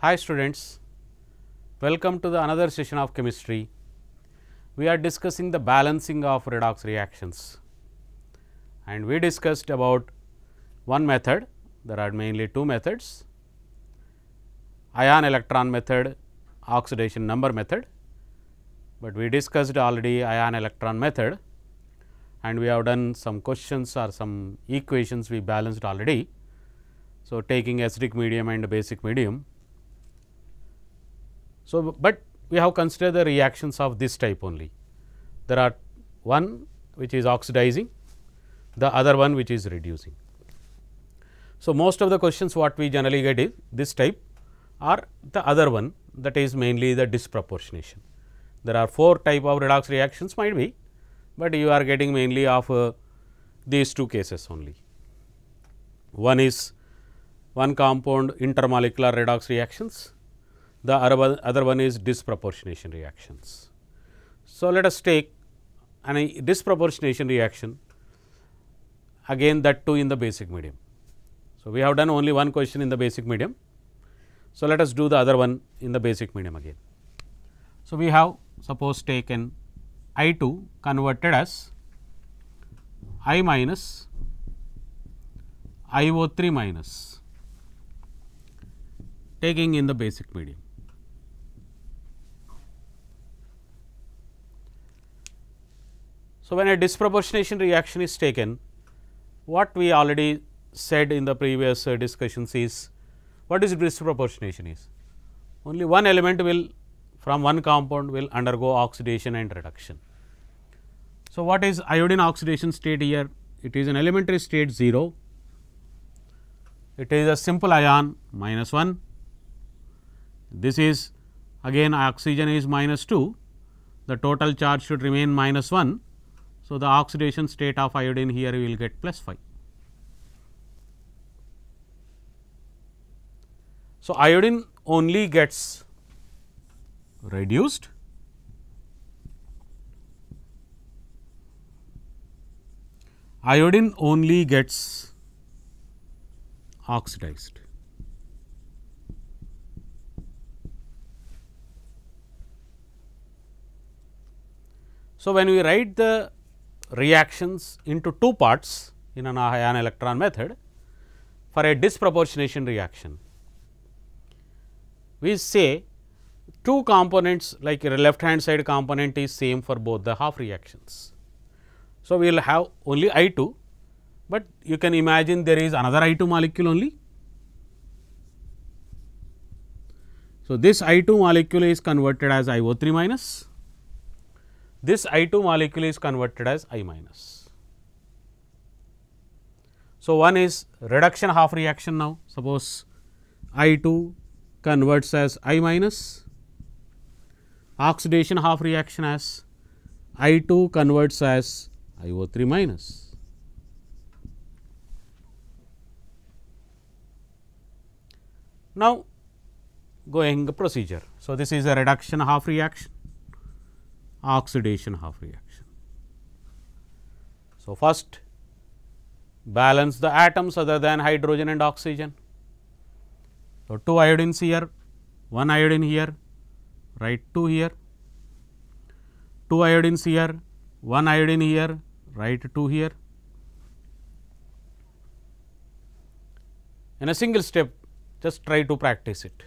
Hi students, welcome to the another session of chemistry. We are discussing the balancing of redox reactions and we discussed about one method, there are mainly two methods, ion electron method, oxidation number method, but we discussed already ion electron method and we have done some questions or some equations we balanced already. So, taking acidic medium and basic medium so, but we have considered the reactions of this type only. There are one which is oxidizing, the other one which is reducing. So, most of the questions what we generally get is this type or the other one that is mainly the disproportionation. There are four type of redox reactions might be, but you are getting mainly of uh, these two cases only. One is one compound intermolecular redox reactions the other one is disproportionation reactions. So, let us take an disproportionation reaction again that too in the basic medium. So, we have done only one question in the basic medium. So, let us do the other one in the basic medium again. So, we have suppose taken I 2 converted as I minus I O 3 minus taking in the basic medium. So, when a disproportionation reaction is taken, what we already said in the previous uh, discussions is what is disproportionation is only one element will from one compound will undergo oxidation and reduction. So, what is iodine oxidation state here? It is an elementary state 0, it is a simple ion minus 1, this is again oxygen is minus 2, the total charge should remain minus 1 so, the oxidation state of iodine here we will get plus 5. So, iodine only gets reduced iodine only gets oxidized. So, when we write the reactions into two parts in an ion electron method for a disproportionation reaction. We say two components like left hand side component is same for both the half reactions. So, we will have only I 2, but you can imagine there is another I 2 molecule only. So, this I 2 molecule is converted as IO 3 minus this I 2 molecule is converted as I minus. So, one is reduction half reaction now suppose I 2 converts as I minus oxidation half reaction as I 2 converts as IO 3 minus. Now, going procedure. So, this is a reduction half reaction oxidation half reaction. So, first balance the atoms other than hydrogen and oxygen. So, two iodines here, one iodine here, write 2 here, 2 iodines here, 1 iodine here, write 2 here. In a single step, just try to practice it.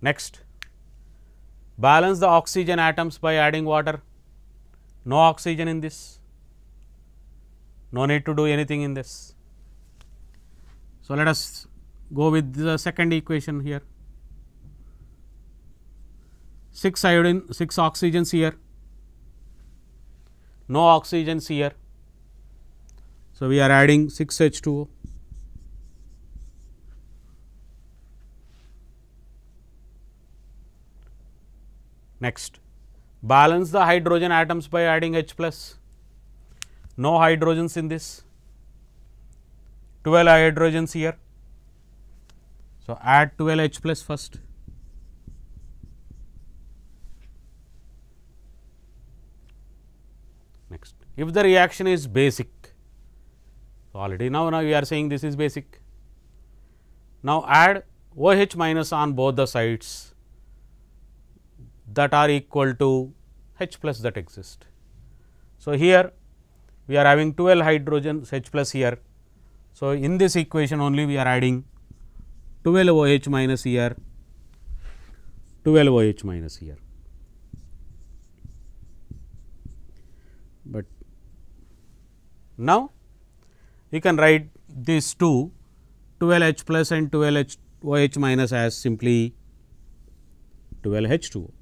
Next balance the oxygen atoms by adding water, no oxygen in this, no need to do anything in this. So, let us go with the second equation here 6 iodine 6 oxygens here, no oxygens here. So, we are adding 6 H 2 O Next, balance the hydrogen atoms by adding H plus. No hydrogens in this, 12 hydrogens here. So, add 12 H plus first. Next, if the reaction is basic, already now, now we are saying this is basic. Now, add OH minus on both the sides that are equal to H plus that exist. So, here we are having 12 hydrogens H plus here. So, in this equation only we are adding 12 OH minus here, 12 OH minus here. But now, we can write these two 12 H plus and 12 H OH minus as simply 12 H 2 O.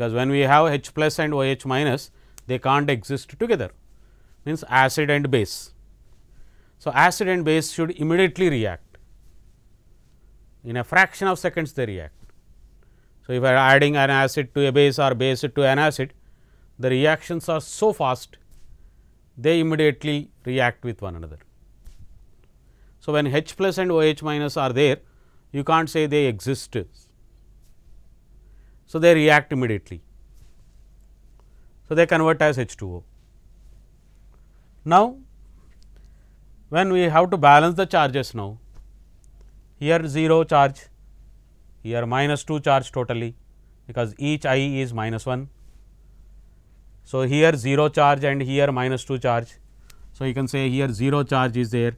because when we have H plus and OH minus they can't exist together means acid and base. So, acid and base should immediately react in a fraction of seconds they react. So, if I are adding an acid to a base or base to an acid the reactions are so fast they immediately react with one another. So, when H plus and OH minus are there you can't say they exist so, they react immediately. So, they convert as H2O. Now, when we have to balance the charges now, here 0 charge, here minus 2 charge totally because each i is minus 1. So, here 0 charge and here minus 2 charge. So, you can say here 0 charge is there,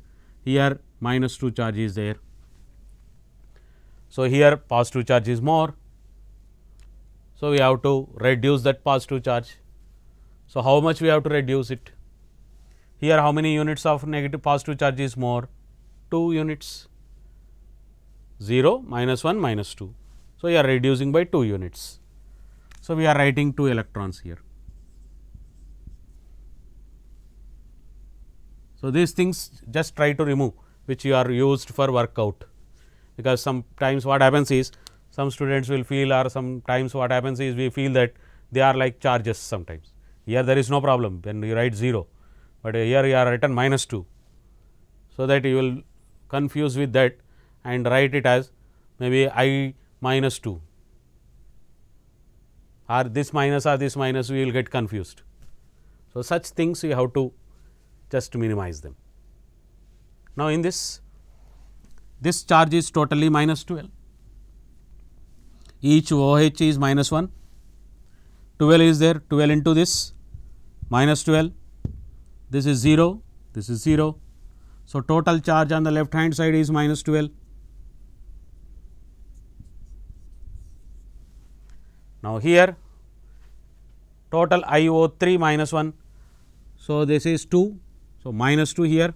here minus 2 charge is there. So, here positive charge is more so, we have to reduce that positive charge. So, how much we have to reduce it? Here how many units of negative positive charge is more? 2 units 0 minus 1 minus 2. So, we are reducing by 2 units. So, we are writing 2 electrons here. So, these things just try to remove which you are used for workout because sometimes what happens is some students will feel or sometimes what happens is we feel that they are like charges sometimes. Here there is no problem when you write 0, but here you are written minus 2. So, that you will confuse with that and write it as maybe i minus 2 or this minus or this minus we will get confused. So, such things you have to just minimize them. Now, in this, this charge is totally minus 12 each OH is minus 1, 12 is there, 12 into this minus 12, this is 0, this is 0. So, total charge on the left hand side is minus 12. Now, here total IO 3 minus 1. So, this is 2. So, minus 2 here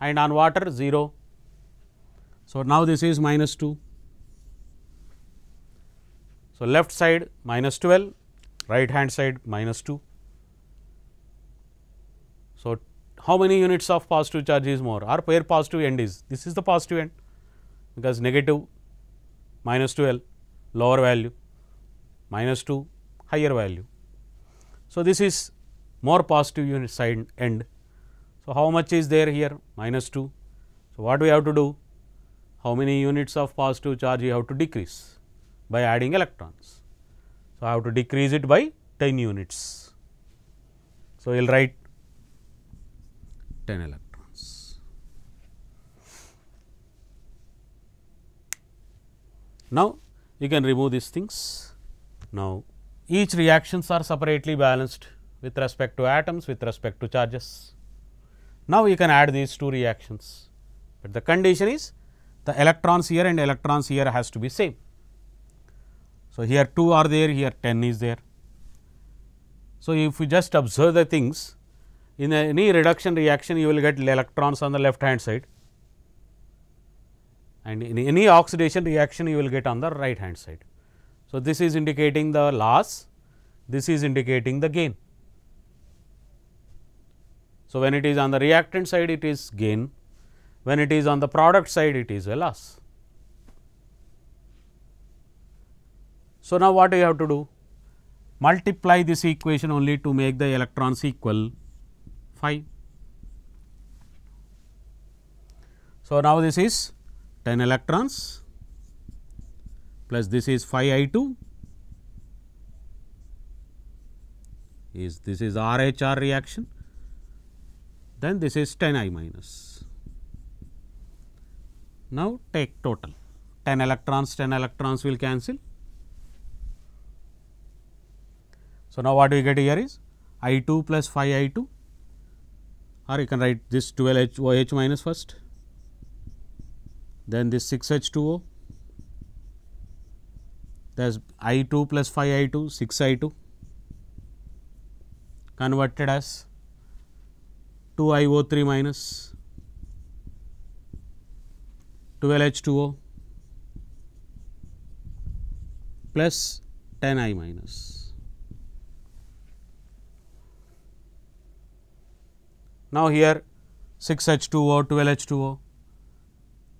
and on water 0. So, now this is minus 2. So, left side minus 12, right hand side minus 2. So, how many units of positive charge is more or where positive end is? This is the positive end because negative minus 12 lower value minus 2 higher value. So, this is more positive unit side end. So, how much is there here minus 2. So, what we have to do? How many units of positive charge you have to decrease? by adding electrons. So, I have to decrease it by 10 units. So, we will write 10 electrons. Now, you can remove these things. Now, each reactions are separately balanced with respect to atoms with respect to charges. Now, you can add these two reactions, but the condition is the electrons here and electrons here has to be same. So, here 2 are there, here 10 is there. So, if you just observe the things in any reduction reaction you will get electrons on the left hand side and in any oxidation reaction you will get on the right hand side. So, this is indicating the loss, this is indicating the gain. So, when it is on the reactant side it is gain, when it is on the product side it is a loss. So, now what you have to do? Multiply this equation only to make the electrons equal 5. So, now this is 10 electrons plus this is 5 I 2 is this is RHR reaction then this is 10 I minus. Now, take total 10 electrons 10 electrons will cancel So, now what we get here is I 2 plus 5 I 2 or you can write this 12 H O H minus first, then this 6 H 2 O, there is I 2 plus 5 I 2 6 I 2 converted as 2 I O 3 minus 12 H 2 O plus 10 I minus. Now, here 6 H2O, 12 H2O,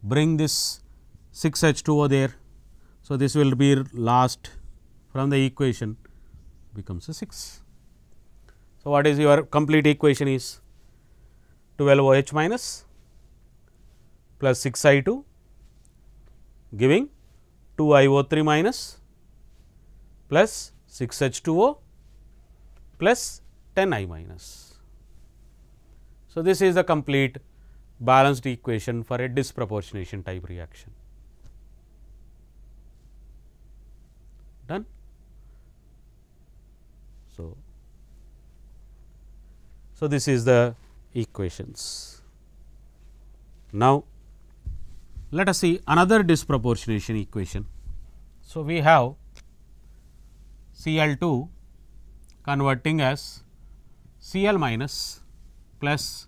bring this 6 H2O there. So, this will be last from the equation becomes a 6. So, what is your complete equation is 12 OH minus plus 6 I 2 giving 2 IO 3 minus plus 6 H 2 O plus 10 I minus. So, this is a complete balanced equation for a disproportionation type reaction. Done. So, so this is the equations. Now, let us see another disproportionation equation. So, we have Cl2 converting as Cl minus plus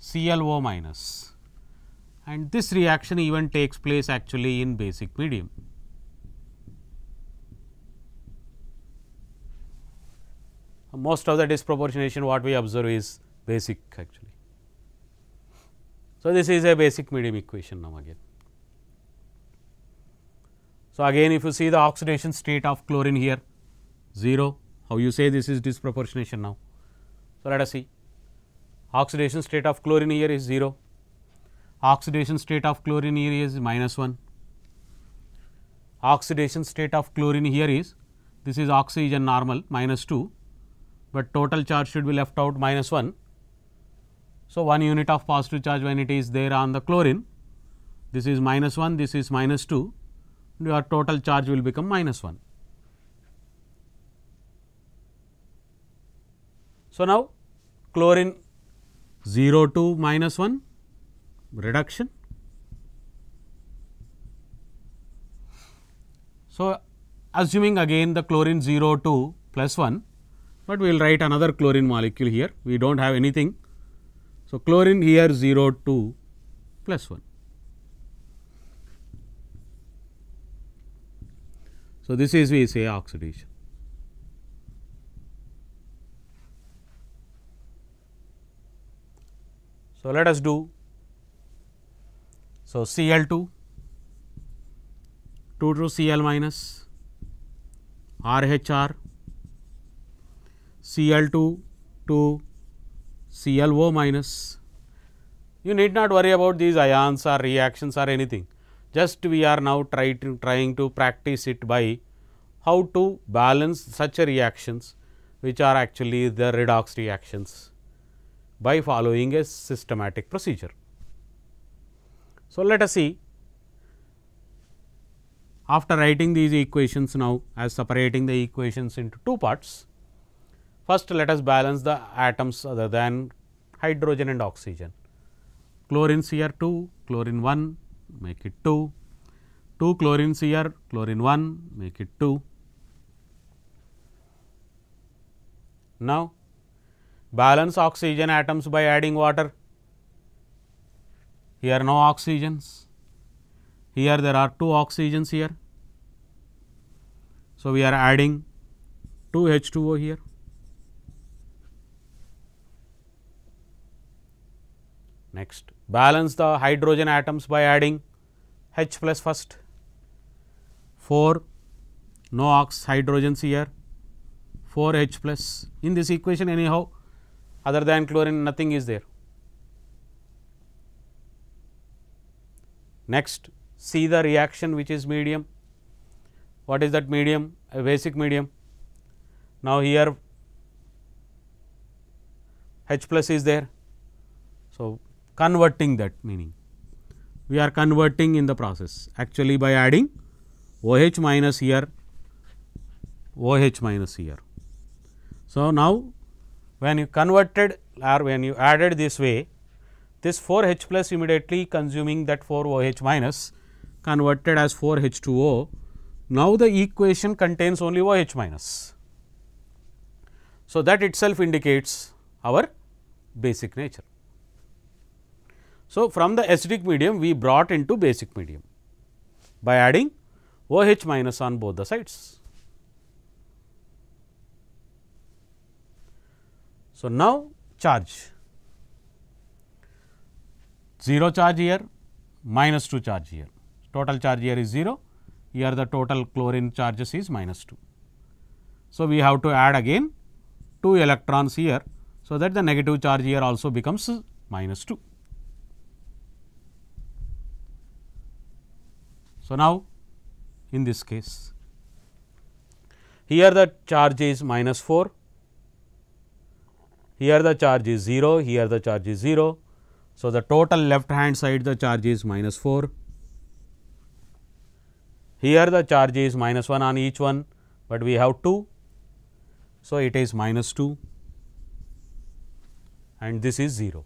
ClO minus and this reaction even takes place actually in basic medium. Most of the disproportionation what we observe is basic actually. So, this is a basic medium equation now again. So, again if you see the oxidation state of chlorine here 0, how you say this is disproportionation now. So, let us see. Oxidation state of chlorine here is 0, oxidation state of chlorine here is minus 1, oxidation state of chlorine here is this is oxygen normal minus 2, but total charge should be left out minus 1. So, 1 unit of positive charge when it is there on the chlorine, this is minus 1, this is minus 2, your total charge will become minus 1. So, now chlorine 0 to minus 1 reduction. So, assuming again the chlorine 0 to plus 1, but we will write another chlorine molecule here, we do not have anything. So, chlorine here 0 to plus 1. So, this is we say oxidation. So, let us do so Cl 2 2 to Cl minus RHR Cl 2 to ClO minus you need not worry about these ions or reactions or anything just we are now try to, trying to practice it by how to balance such reactions which are actually the redox reactions by following a systematic procedure. So, let us see after writing these equations now as separating the equations into two parts. First, let us balance the atoms other than hydrogen and oxygen. Chlorine Cr2, chlorine 1 make it 2, 2 chlorine Cr, chlorine 1 make it 2. Now, balance oxygen atoms by adding water. Here no oxygens, here there are two oxygens here. So, we are adding 2 H 2 O here. Next, balance the hydrogen atoms by adding H plus first 4 no ox hydrogens here 4 H plus. In this equation anyhow other than chlorine nothing is there. Next see the reaction which is medium. What is that medium? A basic medium. Now, here H plus is there. So, converting that meaning we are converting in the process actually by adding OH minus here OH minus here. So, now when you converted or when you added this way, this 4 H plus immediately consuming that 4 OH minus converted as 4 H2O. Now, the equation contains only OH minus. So, that itself indicates our basic nature. So, from the acidic medium we brought into basic medium by adding OH minus on both the sides. So, now charge 0 charge here minus 2 charge here total charge here is 0 here the total chlorine charges is minus 2. So, we have to add again 2 electrons here. So, that the negative charge here also becomes minus 2. So, now in this case here the charge is minus 4 here the charge is 0, here the charge is 0. So, the total left hand side the charge is minus 4, here the charge is minus 1 on each one, but we have 2. So, it is minus 2 and this is 0.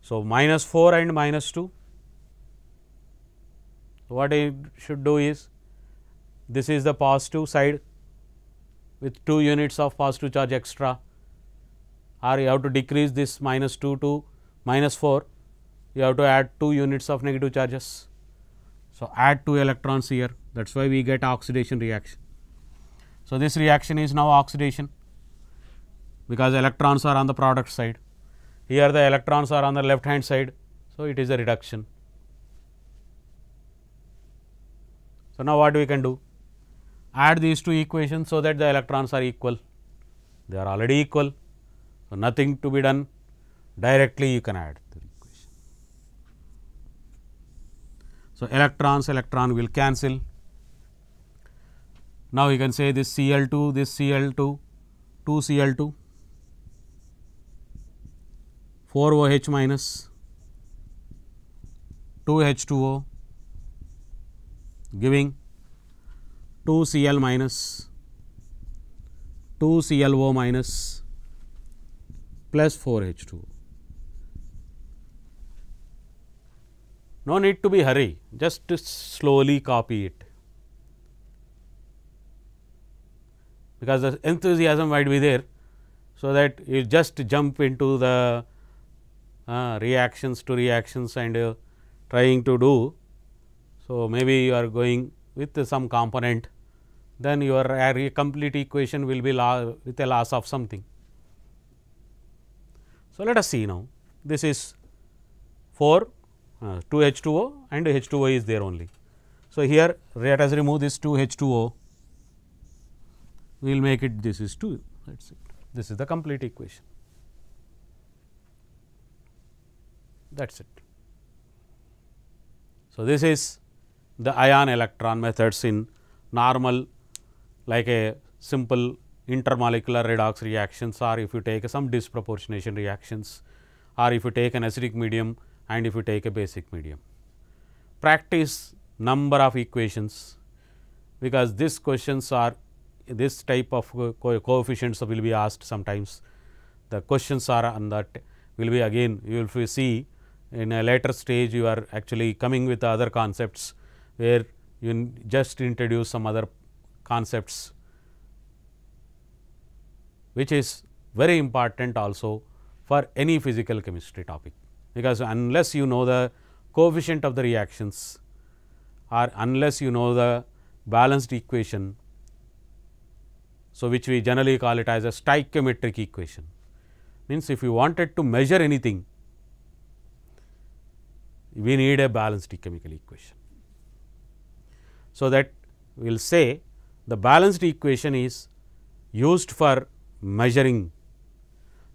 So, minus 4 and minus 2, what I should do is, this is the positive side with 2 units of positive charge extra or you have to decrease this minus 2 to minus 4, you have to add 2 units of negative charges. So, add 2 electrons here that is why we get oxidation reaction. So, this reaction is now oxidation because electrons are on the product side. Here the electrons are on the left hand side. So, it is a reduction. So, now what we can do? add these two equations so that the electrons are equal. They are already equal. So, nothing to be done directly you can add the equation. So, electrons electron will cancel. Now, you can say this Cl2 this Cl2 2 Cl2 4 OH minus 2 H2O giving 2 C L minus 2 C L O minus plus 4 H 2. No need to be hurry, just to slowly copy it. because the enthusiasm might be there. So, that you just jump into the uh, reactions to reactions and uh, trying to do. So, maybe you are going with some component then your complete equation will be with a loss of something. So, let us see now this is 4 uh, 2 H 2 O and H 2 O is there only. So, here let us remove this 2 H 2 O we will make it this is 2 that is it this is the complete equation that is it. So, this is the ion electron methods in normal like a simple intermolecular redox reactions or if you take some disproportionation reactions or if you take an acidic medium and if you take a basic medium. Practice number of equations because these questions are this type of co coefficients will be asked sometimes. The questions are on that will be again you will see in a later stage you are actually coming with other concepts where you just introduce some other concepts which is very important also for any physical chemistry topic. Because unless you know the coefficient of the reactions or unless you know the balanced equation, so which we generally call it as a stoichiometric equation. Means if you wanted to measure anything, we need a balanced chemical equation. So, that we will say the balanced equation is used for measuring.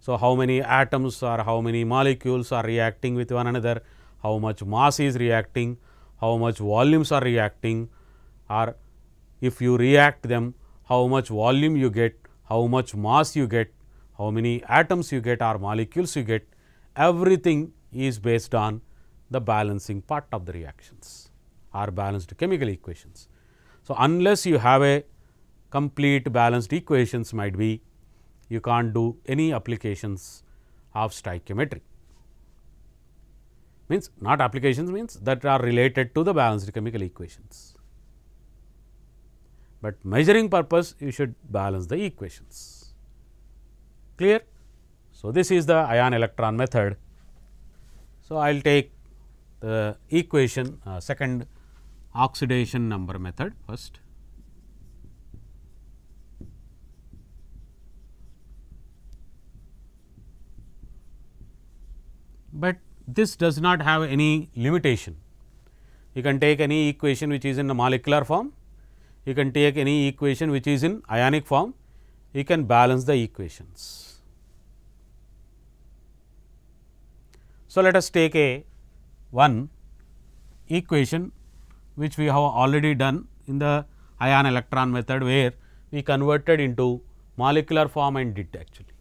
So, how many atoms or how many molecules are reacting with one another, how much mass is reacting, how much volumes are reacting or if you react them, how much volume you get, how much mass you get, how many atoms you get or molecules you get, everything is based on the balancing part of the reactions or balanced chemical equations. So, unless you have a complete balanced equations might be you can't do any applications of stoichiometry. Means not applications means that are related to the balanced chemical equations, but measuring purpose you should balance the equations. Clear? So, this is the ion electron method. So, I will take the equation uh, second oxidation number method first. But this does not have any limitation. You can take any equation which is in the molecular form, you can take any equation which is in ionic form, you can balance the equations. So, let us take a one equation which we have already done in the ion electron method where we converted into molecular form and did actually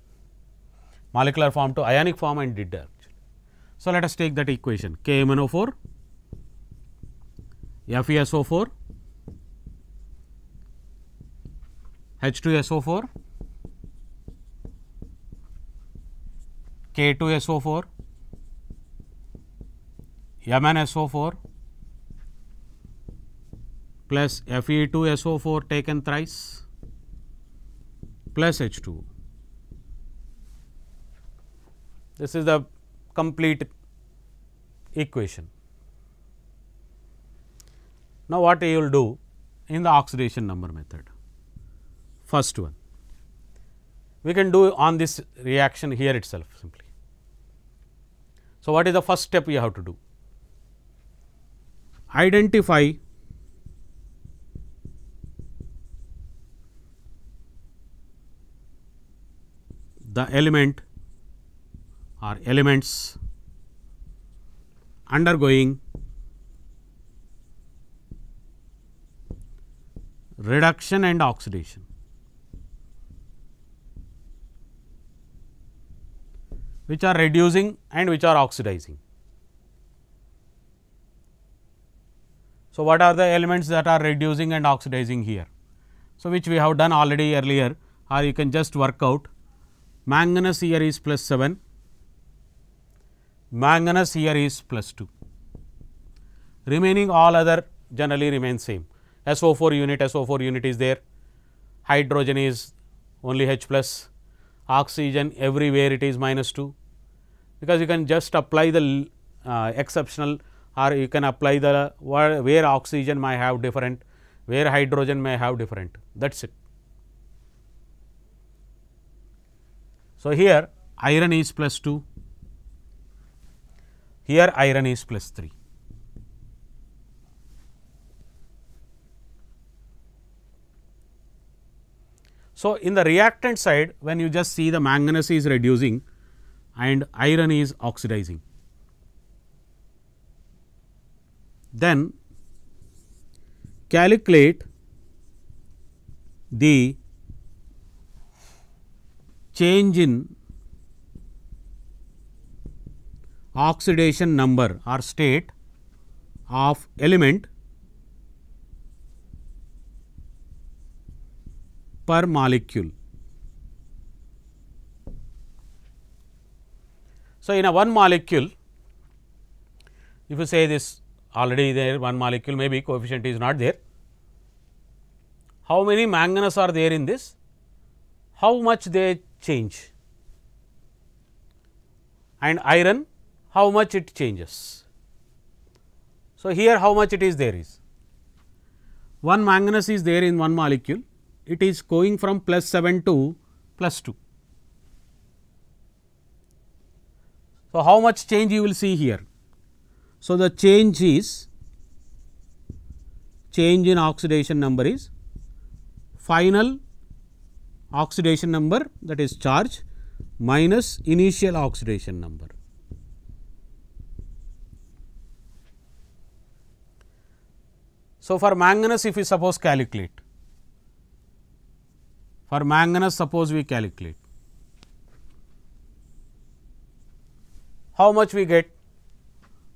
molecular form to ionic form and did actually. So, let us take that equation KMNO4 FeSO4 H2SO4 K2SO4 MnSO4 plus Fe2SO4 taken thrice plus H2. This is the complete equation. Now, what you will do in the oxidation number method? First one, we can do on this reaction here itself simply. So, what is the first step you have to do? Identify the element or elements undergoing reduction and oxidation. which are reducing and which are oxidizing. So, what are the elements that are reducing and oxidizing here? So, which we have done already earlier or you can just work out manganese here is plus 7, manganese here is plus 2. Remaining all other generally remain same. SO4 unit, SO4 unit is there, hydrogen is only H plus, oxygen everywhere it is minus 2, because you can just apply the uh, exceptional or you can apply the where, where oxygen may have different, where hydrogen may have different that is it. So, here iron is plus 2, here iron is plus 3. So, in the reactant side when you just see the manganese is reducing and iron is oxidizing. Then calculate the change in oxidation number or state of element per molecule. So, in a one molecule if you say this already there one molecule may be coefficient is not there. How many manganese are there in this? How much they change and iron how much it changes. So, here how much it is there is 1 manganese is there in one molecule it is going from plus 7 to plus 2. So, how much change you will see here? So, the change is change in oxidation number is final oxidation number that is charge minus initial oxidation number. So, for manganese if we suppose calculate, for manganese suppose we calculate, how much we get?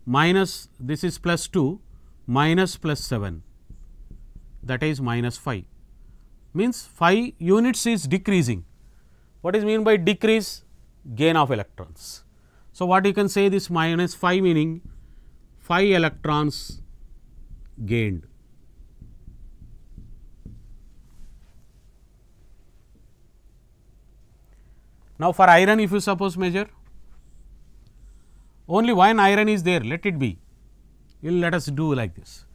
Minus this is plus 2 minus plus 7 that is minus 5 means phi units is decreasing. What is mean by decrease? Gain of electrons. So, what you can say this minus phi meaning phi electrons gained. Now, for iron if you suppose measure only one iron is there let it be, you let us do like this.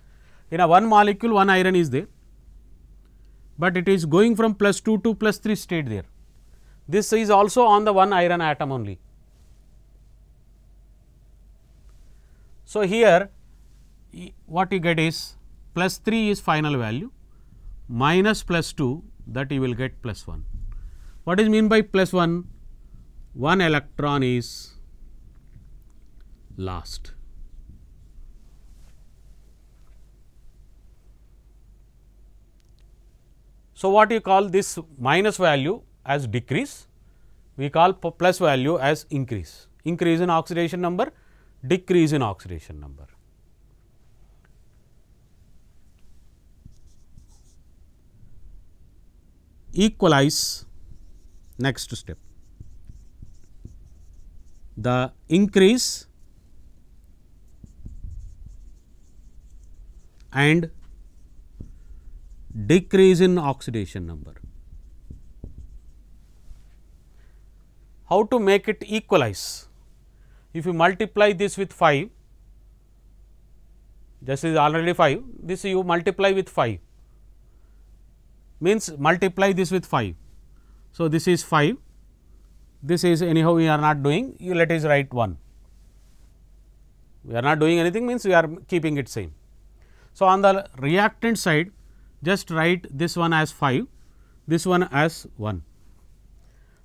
In a one molecule one iron is there but it is going from plus 2 to plus 3 state there. This is also on the one iron atom only. So, here what you get is plus 3 is final value minus plus 2 that you will get plus 1. What is mean by plus 1? One electron is lost. So, what you call this minus value as decrease, we call plus value as increase, increase in oxidation number, decrease in oxidation number. Equalize next step. The increase and decrease in oxidation number. How to make it equalize? If you multiply this with 5, this is already 5, this you multiply with 5, means multiply this with 5. So, this is 5, this is anyhow we are not doing, you let us write 1. We are not doing anything means we are keeping it same. So, on the reactant side just write this one as 5, this one as 1.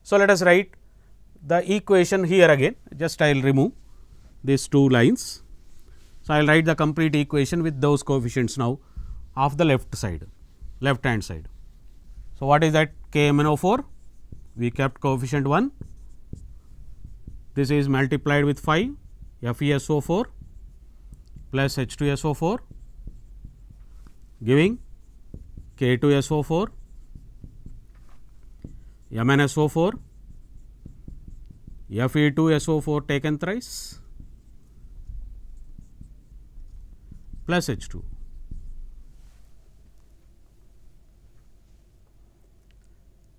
So, let us write the equation here again, just I will remove these two lines. So, I will write the complete equation with those coefficients now of the left side, left hand side. So, what is that KMNO4? We kept coefficient 1, this is multiplied with 5 FeSO4 plus H2SO4 giving K2SO4, MnSO4, Fe2SO4 taken thrice plus H2.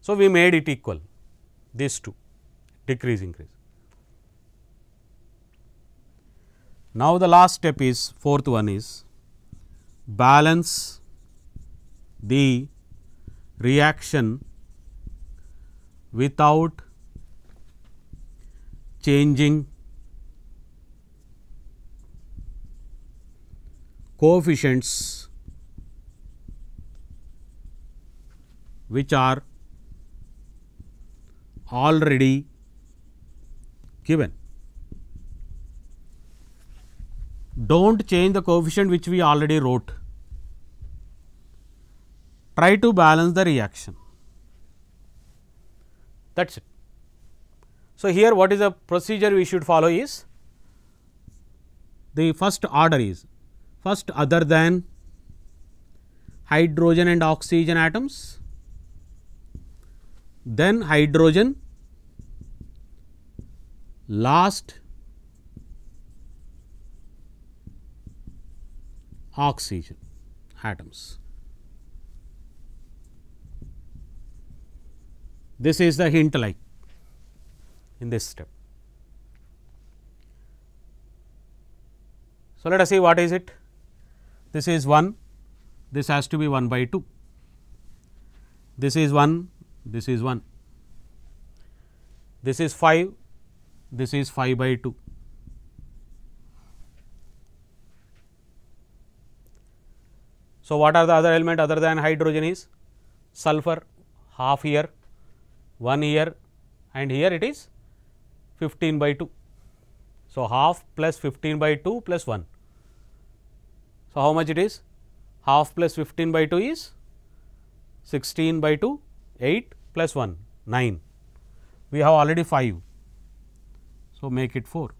So, we made it equal these two decrease increase. Now, the last step is fourth one is balance the reaction without changing coefficients which are already given. Do not change the coefficient which we already wrote try to balance the reaction that is it. So, here what is the procedure we should follow is the first order is first other than hydrogen and oxygen atoms, then hydrogen, last oxygen atoms. This is the hint like in this step. So, let us see what is it. This is 1, this has to be 1 by 2, this is 1, this is 1, this is 5, this is 5 by 2. So, what are the other element other than hydrogen is sulfur half here 1 here and here it is 15 by 2. So, half plus 15 by 2 plus 1. So, how much it is? Half plus 15 by 2 is 16 by 2, 8 plus 1, 9. We have already 5. So, make it 4.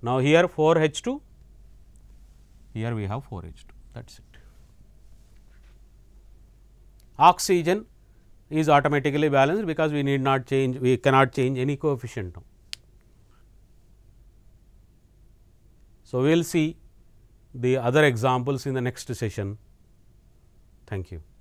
Now, here 4 H 2, here we have 4 H 2, that is it. Oxygen is automatically balanced because we need not change we cannot change any coefficient So, we will see the other examples in the next session. Thank you.